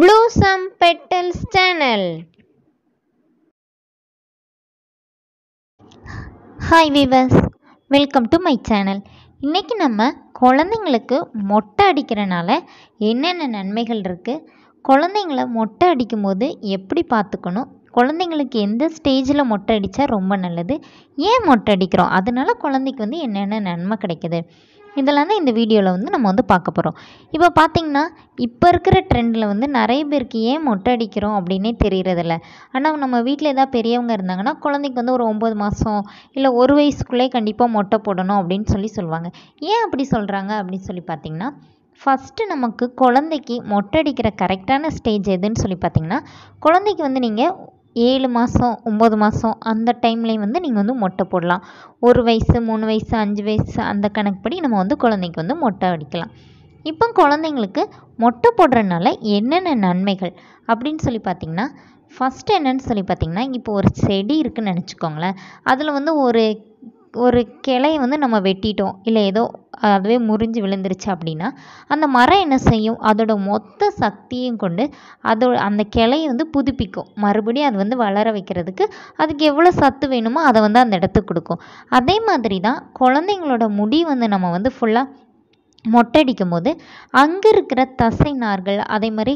blossom petals channel hi viewers welcome to my channel இன்றைக்கி நம்ம குழந்தைங்களுக்கு மொட்டை அடிக்கிறனால என்னென்ன நன்மைகள் இருக்குது குழந்தைங்கள மொட்டை அடிக்கும்போது எப்படி பார்த்துக்கணும் குழந்தைங்களுக்கு எந்த ஸ்டேஜில் மொட்டை அடித்தா ரொம்ப நல்லது ஏன் மொட்டை அடிக்கிறோம் அதனால் குழந்தைக்கு வந்து என்னென்ன நன்மை கிடைக்கிது இதெல்லாம் தான் இந்த வீடியோவில் வந்து நம்ம வந்து பார்க்க போகிறோம் இப்போ பார்த்திங்கன்னா இப்போ இருக்கிற ட்ரெண்டில் வந்து நிறைய பேருக்கு ஏன் மொட்டை அடிக்கிறோம் அப்படின்னே தெரிகிறதில்ல ஆனால் நம்ம வீட்டில் ஏதாவது பெரியவங்க இருந்தாங்கன்னா குழந்தைக்கு வந்து ஒரு ஒம்பது மாதம் இல்லை ஒரு வயசுக்குள்ளே கண்டிப்பாக மொட்டை போடணும் அப்படின்னு சொல்லி சொல்லுவாங்க ஏன் அப்படி சொல்கிறாங்க அப்படின்னு சொல்லி பார்த்திங்கன்னா ஃபஸ்ட்டு நமக்கு குழந்தைக்கு மொட்டை அடிக்கிற கரெக்டான ஸ்டேஜ் எதுன்னு சொல்லி பார்த்திங்கன்னா குழந்தைக்கு வந்து நீங்கள் ஏழு மாதம் ஒம்பது மாதம் அந்த டைம்லேயும் வந்து நீங்கள் வந்து மொட்டை போடலாம் ஒரு வயசு மூணு வயசு அஞ்சு வயசு அந்த கணக்குப்படி நம்ம வந்து குழந்தைக்கு வந்து மொட்டை அடிக்கலாம் இப்போ குழந்தைங்களுக்கு மொட்டை போடுறதுனால என்னென்ன நன்மைகள் அப்படின்னு சொல்லி பார்த்திங்கன்னா ஃபஸ்ட்டு என்னன்னு சொல்லி பார்த்திங்கன்னா இப்போ ஒரு செடி இருக்குதுன்னு நினச்சிக்கோங்களேன் அதில் வந்து ஒரு ஒரு கிளைய வந்து நம்ம வெட்டிட்டோம் இல்லை ஏதோ அதுவே முறிஞ்சு விழுந்துருச்சு அப்படின்னா அந்த மரம் என்ன செய்யும் அதோட மொத்த சக்தியும் கொண்டு அதோ அந்த கிளையை வந்து புதுப்பிக்கும் மறுபடியும் அது வந்து வளர வைக்கிறதுக்கு அதுக்கு எவ்வளோ சத்து வேணுமோ அதை வந்து அந்த இடத்துக்கு கொடுக்கும் அதே மாதிரி தான் குழந்தைங்களோட முடி வந்து நம்ம வந்து ஃபுல்லாக மொட்டடிக்கும் போது அங்கே இருக்கிற தசை நார்கள் அதே மாதிரி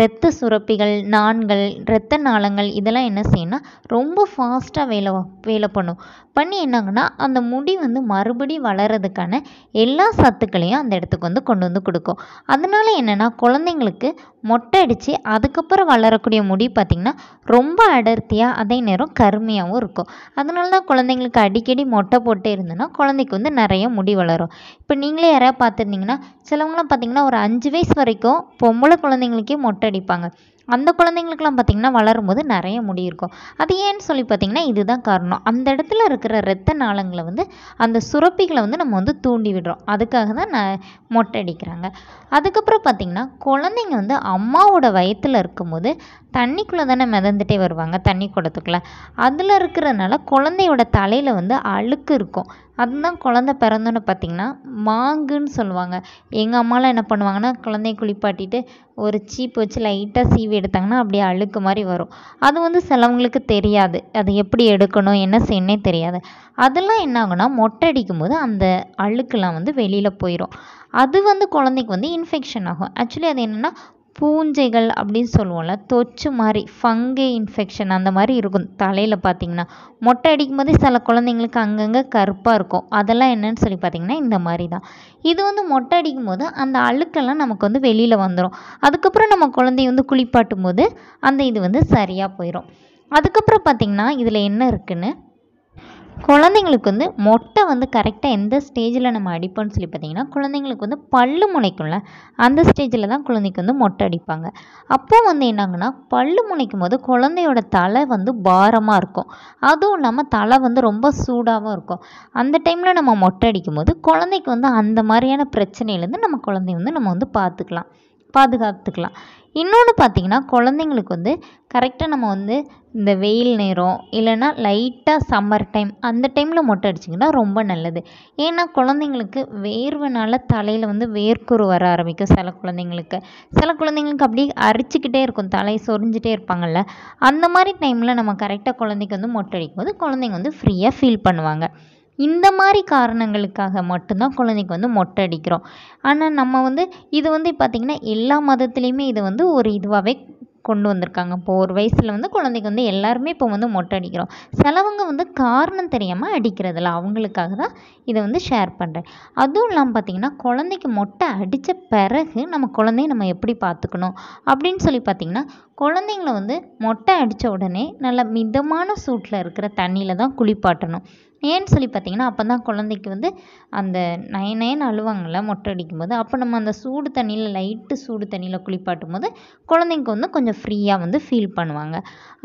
ரத்த சுரப்பிகள் நாண்கள் ரத்த நாளங்கள் இதெல்லாம் என்ன செய்யணும் ரொம்ப ஃபாஸ்ட்டாக வேலை வேலை பண்ணும் பண்ணி என்னங்கன்னா அந்த முடி வந்து மறுபடி வளர்கிறதுக்கான எல்லா சத்துக்களையும் அந்த இடத்துக்கு வந்து கொண்டு வந்து கொடுக்கும் அதனால என்னென்னா குழந்தைங்களுக்கு மொட்டை அடித்து அதுக்கப்புறம் வளரக்கூடிய முடி பார்த்திங்கன்னா ரொம்ப அடர்த்தியாக அதே நேரம் கருமையாகவும் இருக்கும் அதனால தான் குழந்தைங்களுக்கு அடிக்கடி மொட்டை போட்டு இருந்ததுன்னா குழந்தைக்கு வந்து நிறைய முடி வளரும் இப்போ நீங்களே யாராவது பார்த்துருந்தீங்கன்னா சிலவங்களாம் பார்த்திங்கன்னா ஒரு அஞ்சு வயசு வரைக்கும் பொம்பளை குழந்தை குழந்தைங்களுக்கே மொட்டை அடிப்பாங்க அந்த குழந்தைங்களுக்குலாம் பார்த்திங்கன்னா வளரும்போது நிறைய முடி இருக்கும் அது ஏன்னு சொல்லி பார்த்திங்கன்னா இதுதான் காரணம் அந்த இடத்துல இருக்கிற ரத்த நாளங்களை வந்து அந்த சுரப்பிகளை வந்து நம்ம வந்து தூண்டி விடுறோம் அதுக்காக தான் ந மொட்டை அடிக்கிறாங்க அதுக்கப்புறம் பார்த்திங்கன்னா குழந்தைங்க வந்து அம்மாவோட வயத்தில் இருக்கும்போது தண்ணிக்குள்ளே தானே மிதந்துட்டே வருவாங்க தண்ணி குடத்துக்குள்ளே அதில் இருக்கிறதுனால குழந்தையோட தலையில் வந்து அழுக்கு இருக்கும் அதுதான் குழந்த பிறந்தோன்னு பார்த்திங்கன்னா மாங்குன்னு சொல்லுவாங்க எங்கள் அம்மாலாம் என்ன பண்ணுவாங்கன்னா குழந்தைய குளிப்பாட்டிட்டு ஒரு சீப்பு வச்சு லைட்டாக சீவி எடுத்தாங்கன்னா அப்படியே அழுக்கு மாதிரி வரும் அது வந்து சிலவங்களுக்கு தெரியாது அது எப்படி எடுக்கணும் என்ன செய்யணே தெரியாது அதெல்லாம் என்ன ஆகும்னா மொட்டை அடிக்கும்போது அந்த அழுக்கெல்லாம் வந்து வெளியில் போயிடும் அது வந்து குழந்தைக்கு வந்து இன்ஃபெக்ஷன் ஆகும் ஆக்சுவலி அது என்னென்னா பூஞ்சைகள் அப்படின்னு சொல்லுவோம்ல தொச்சு மாதிரி ஃபங்கை இன்ஃபெக்ஷன் அந்த மாதிரி இருக்கும் தலையில் பார்த்தீங்கன்னா மொட்டை அடிக்கும் போதே சில குழந்தைங்களுக்கு அங்கங்கே கருப்பாக இருக்கும் அதெல்லாம் என்னன்னு சொல்லி பார்த்தீங்கன்னா இந்த மாதிரி தான் இது வந்து மொட்டை அடிக்கும்போது அந்த அழுக்கெல்லாம் நமக்கு வந்து வெளியில் வந்துடும் அதுக்கப்புறம் நம்ம குழந்தைய வந்து குளிப்பாட்டும் போது அந்த இது வந்து சரியாக போயிடும் அதுக்கப்புறம் பார்த்திங்கன்னா இதில் என்ன இருக்குதுன்னு குழந்தைங்களுக்கு வந்து மொட்டை வந்து கரெக்டாக எந்த ஸ்டேஜில் நம்ம அடிப்போம்னு சொல்லி பார்த்தீங்கன்னா குழந்தைங்களுக்கு வந்து பல்லு முனைக்கும்ல அந்த ஸ்டேஜில் தான் குழந்தைக்கு வந்து மொட்டை அடிப்பாங்க அப்போது வந்து என்னாங்கன்னா பல்லு முனைக்கும் போது குழந்தையோட தலை வந்து பாரமாக இருக்கும் அதுவும் இல்லாமல் தலை வந்து ரொம்ப சூடாகவும் இருக்கும் அந்த டைமில் நம்ம மொட்டை அடிக்கும் போது குழந்தைக்கு வந்து அந்த மாதிரியான பிரச்சனையிலேருந்து நம்ம குழந்தைய வந்து நம்ம வந்து பார்த்துக்கலாம் பாதுகாத்துக்கலாம் இன்னொன்று பார்த்தீங்கன்னா குழந்தைங்களுக்கு வந்து கரெக்டாக நம்ம வந்து இந்த வெயில் நேரம் இல்லைன்னா லைட்டாக சம்மர் டைம் அந்த டைமில் மொட்டை அடிச்சிங்கன்னா ரொம்ப நல்லது ஏன்னா குழந்தைங்களுக்கு வேர்வைனால தலையில் வந்து வேர்க்குறு வர ஆரம்பிக்கும் சில குழந்தைங்களுக்கு சில குழந்தைங்களுக்கு அப்படியே அரிச்சிக்கிட்டே இருக்கும் தலை சொரிஞ்சிட்டே இருப்பாங்கள்ல அந்த மாதிரி டைமில் நம்ம கரெக்டாக குழந்தைக்கு வந்து மொட்டை அடிக்கும்போது குழந்தைங்க வந்து ஃப்ரீயாக ஃபீல் பண்ணுவாங்க இந்த மாதிரி காரணங்களுக்காக மட்டும்தான் குழந்தைக்கு வந்து மொட்டை அடிக்கிறோம் ஆனால் நம்ம வந்து இது வந்து பார்த்திங்கன்னா எல்லா மதத்துலேயுமே இது வந்து ஒரு இதுவாகவே கொண்டு வந்திருக்காங்க இப்போது ஒரு வயசில் வந்து குழந்தைக்கு வந்து எல்லாருமே இப்போ வந்து மொட்டை அடிக்கிறோம் சிலவங்க வந்து காரணம் தெரியாமல் அடிக்கிறதில்ல அவங்களுக்காக தான் இதை வந்து ஷேர் பண்ணுறேன் அதுவும் இல்லாமல் பார்த்திங்கன்னா குழந்தைக்கு மொட்டை அடித்த பிறகு நம்ம குழந்தைய நம்ம எப்படி பார்த்துக்கணும் அப்படின்னு சொல்லி பார்த்திங்கன்னா குழந்தைங்கள வந்து மொட்டை அடித்த உடனே நல்ல மிதமான சூட்டில் இருக்கிற தண்ணியில் தான் குளிப்பாட்டணும் ஏன்னு சொல்லி பார்த்தீங்கன்னா அப்போ தான் குழந்தைக்கு வந்து அந்த நய நயன்னு மொட்டை அடிக்கும் போது அப்போ நம்ம அந்த சூடு தண்ணியில் லைட்டு சூடு தண்ணியில் குளிப்பாட்டும் போது குழந்தைங்க வந்து கொஞ்சம் ஃப்ரீயாக வந்து ஃபீல் பண்ணுவாங்க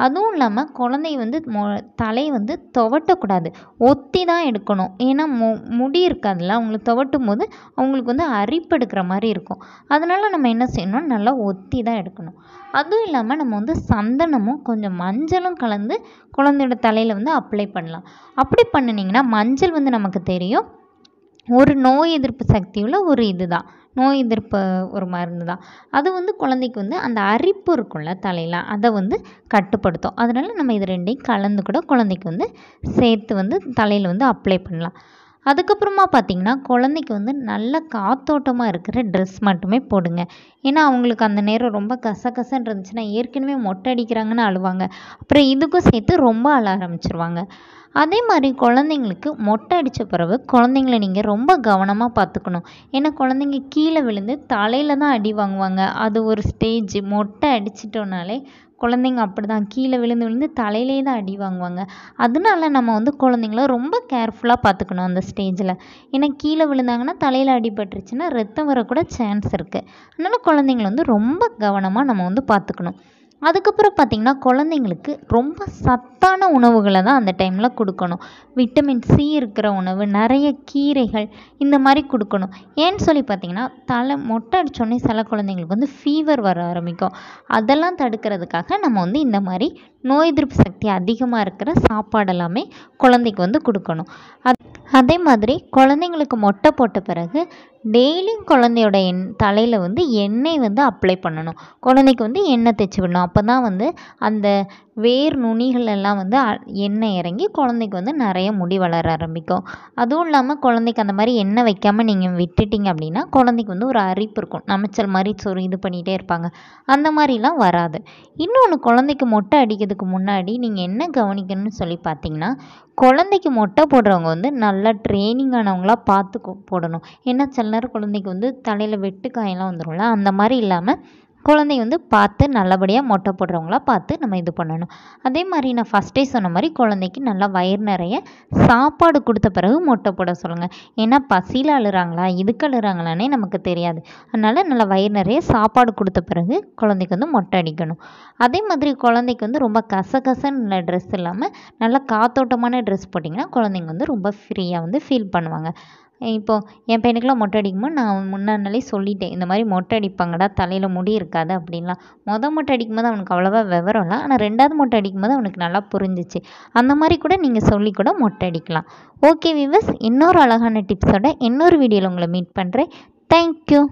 அதுவும் இல்லாமல் குழந்தை வந்து மொ தலை வந்து துவட்டக்கூடாது ஒத்தி தான் எடுக்கணும் ஏன்னா மு முடி இருக்காதுல்ல அவங்களுக்கு துவட்டும் போது அவங்களுக்கு வந்து அரிப்பெடுக்கிற மாதிரி இருக்கும் அதனால் நம்ம என்ன செய்யணும் நல்லா ஒத்தி தான் எடுக்கணும் அதுவும் இல்லாமல் நம்ம வந்து சந்தனமும் கொஞ்சம் மஞ்சளும் கலந்து குழந்தையோட தலையில் வந்து அப்ளை பண்ணலாம் அப்படி பண்ண பண்ணினீங்கன்னா மஞ்சள் வந்து நமக்கு தெரியும் ஒரு நோய் எதிர்ப்பு சக்தியுள்ள ஒரு இது தான் நோய் எதிர்ப்பு ஒரு மருந்து தான் அது வந்து குழந்தைக்கு வந்து அந்த அரிப்பு இருக்கும்ல தலையில் அதை வந்து கட்டுப்படுத்தும் அதனால் நம்ம இது ரெண்டையும் கலந்து கூட குழந்தைக்கு வந்து சேர்த்து வந்து தலையில் வந்து அப்ளை பண்ணலாம் அதுக்கப்புறமா பார்த்திங்கன்னா குழந்தைக்கு வந்து நல்ல காத்தோட்டமாக இருக்கிற ட்ரெஸ் மட்டுமே போடுங்க ஏன்னா அவங்களுக்கு அந்த நேரம் ரொம்ப கசகசன்னு இருந்துச்சுன்னா ஏற்கனவே மொட்டை அடிக்கிறாங்கன்னு அழுவாங்க அப்புறம் இதுக்கும் சேர்த்து ரொம்ப அழ ஆரம்பிச்சிருவாங்க அதே மாதிரி குழந்தைங்களுக்கு மொட்டை அடித்த பிறகு குழந்தைங்கள நீங்கள் ரொம்ப கவனமாக பார்த்துக்கணும் ஏன்னா குழந்தைங்க கீழே விழுந்து தலையில் தான் அடி வாங்குவாங்க அது ஒரு ஸ்டேஜ் மொட்டை அடிச்சிட்டோன்னாலே குழந்தைங்க அப்படி தான் கீழே விழுந்து விழுந்து தலையிலே தான் அடி வாங்குவாங்க அதனால நம்ம வந்து குழந்தைங்கள ரொம்ப கேர்ஃபுல்லாக பார்த்துக்கணும் அந்த ஸ்டேஜில் ஏன்னா கீழே விழுந்தாங்கன்னா தலையில் அடிபட்டுருச்சுன்னா ரத்தம் வரக்கூட சான்ஸ் இருக்குது அதனால் குழந்தைங்கள வந்து ரொம்ப கவனமாக நம்ம வந்து பார்த்துக்கணும் அதுக்கப்புறம் பார்த்திங்கன்னா குழந்தைங்களுக்கு ரொம்ப சத்தான உணவுகளை தான் அந்த டைமில் கொடுக்கணும் விட்டமின் சி இருக்கிற உணவு நிறைய கீரைகள் இந்த மாதிரி கொடுக்கணும் ஏன்னு சொல்லி பார்த்திங்கன்னா தலை மொட்டை அடித்தோடனே சில குழந்தைங்களுக்கு வந்து ஃபீவர் வர ஆரம்பிக்கும் அதெல்லாம் தடுக்கிறதுக்காக நம்ம வந்து இந்த மாதிரி நோய் எதிர்ப்பு சக்தி அதிகமாக இருக்கிற சாப்பாடெல்லாமே குழந்தைக்கு வந்து கொடுக்கணும் அது அதே மாதிரி குழந்தைங்களுக்கு மொட்டை போட்ட பிறகு டெய்லியும் குழந்தையோட எண் தலையில் வந்து எண்ணெய் வந்து அப்ளை பண்ணணும் குழந்தைக்கு வந்து எண்ணெய் தைச்சி விடணும் அப்போ தான் வந்து அந்த வேர் நுனிகள் எல்லாம் வந்து எண்ணெய் இறங்கி குழந்தைக்கு வந்து நிறைய முடி வளர ஆரம்பிக்கும் அதுவும் இல்லாமல் குழந்தைக்கு அந்த மாதிரி எண்ணெய் வைக்காமல் நீங்கள் விட்டுட்டிங்க அப்படின்னா குழந்தைக்கு வந்து ஒரு அரிப்பு இருக்கும் நமைச்சல் மாதிரி சொரு இது பண்ணிகிட்டே இருப்பாங்க அந்த மாதிரிலாம் வராது இன்னொன்று குழந்தைக்கு மொட்டை அடிக்கிறதுக்கு முன்னாடி நீங்கள் என்ன கவனிக்கணும்னு சொல்லி பார்த்தீங்கன்னா குழந்தைக்கு மொட்டை போடுறவங்க வந்து நல்லா ட்ரைனிங் ஆனவங்களாக பார்த்து போடணும் ஏன்னா சில நேரம் குழந்தைக்கு வந்து தலையில் வெட்டுக்காயெல்லாம் வந்துடும்ல அந்த மாதிரி இல்லாமல் குழந்தை வந்து பார்த்து நல்லபடியாக மொட்டை போடுறவங்களா பார்த்து நம்ம இது பண்ணணும் அதே மாதிரி நான் ஃபஸ்ட்டே சொன்ன மாதிரி குழந்தைக்கு நல்லா வயிறு நிறைய சாப்பாடு கொடுத்த பிறகு மொட்டை போட சொல்லுங்கள் ஏன்னா பசியில் அழுகிறாங்களா இதுக்கு அழுகிறாங்களானே நமக்கு தெரியாது அதனால் நல்லா வயிறு நிறைய சாப்பாடு கொடுத்த பிறகு குழந்தைக்கு வந்து மொட்டை அடிக்கணும் அதே மாதிரி குழந்தைக்கு வந்து ரொம்ப கசகசன்னு ட்ரெஸ் இல்லாமல் நல்லா காத்தோட்டமான ட்ரெஸ் போட்டிங்கன்னா குழந்தைங்க வந்து ரொம்ப ஃப்ரீயாக வந்து ஃபீல் பண்ணுவாங்க இப்போது என் பையனுக்கெல்லாம் மொட்டை அடிக்கும்போது நான் முந்தா நாளே சொல்லிவிட்டேன் இந்த மாதிரி மொட்டை அடிப்பாங்கடா தலையில் முடி இருக்காது அப்படின்லாம் மொதல் மொட்டை அடிக்கும்போது அவனுக்கு அவ்வளோவா விவரம் இல்லை ஆனால் ரெண்டாவது மொட்டை அடிக்கும்போது அவனுக்கு நல்லா புரிஞ்சிச்சு அந்த மாதிரி கூட நீங்கள் சொல்லி கூட மொட்டை அடிக்கலாம் ஓகே விவஸ் இன்னொரு அழகான டிப்ஸோட இன்னொரு வீடியோவில் உங்களை மீட் பண்ணுறேன் தேங்க்யூ